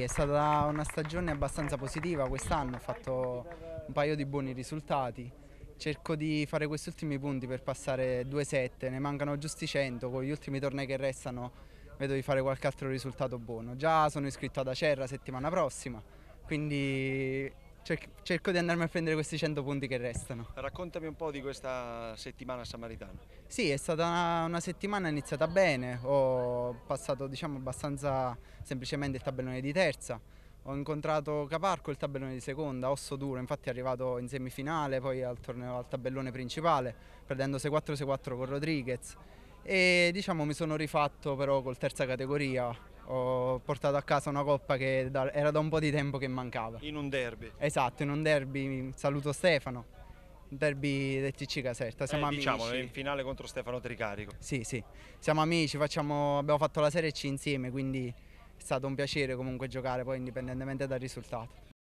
È stata una stagione abbastanza positiva quest'anno, ho fatto un paio di buoni risultati. Cerco di fare questi ultimi punti per passare 2-7, ne mancano giusti 100, con gli ultimi tornei che restano vedo di fare qualche altro risultato buono. Già sono iscritto ad Acerra settimana prossima, quindi Cerc- cerco di andarmi a prendere questi 100 punti che restano. Raccontami un po' di questa settimana samaritana. Sì, è stata una, una settimana iniziata bene, ho passato diciamo abbastanza semplicemente il tabellone di terza, ho incontrato Caparco il tabellone di seconda, osso duro, infatti è arrivato in semifinale, poi al, torneo, al tabellone principale, perdendo 6-4-6-4 con Rodriguez e diciamo mi sono rifatto però col terza categoria ho portato a casa una coppa che era da un po' di tempo che mancava. In un derby? Esatto, in un derby, saluto Stefano, derby del TC Caserta, siamo eh, amici. Diciamo, in finale contro Stefano Tricarico. Sì, sì, siamo amici, facciamo, abbiamo fatto la Serie C insieme, quindi è stato un piacere comunque giocare poi indipendentemente dal risultato.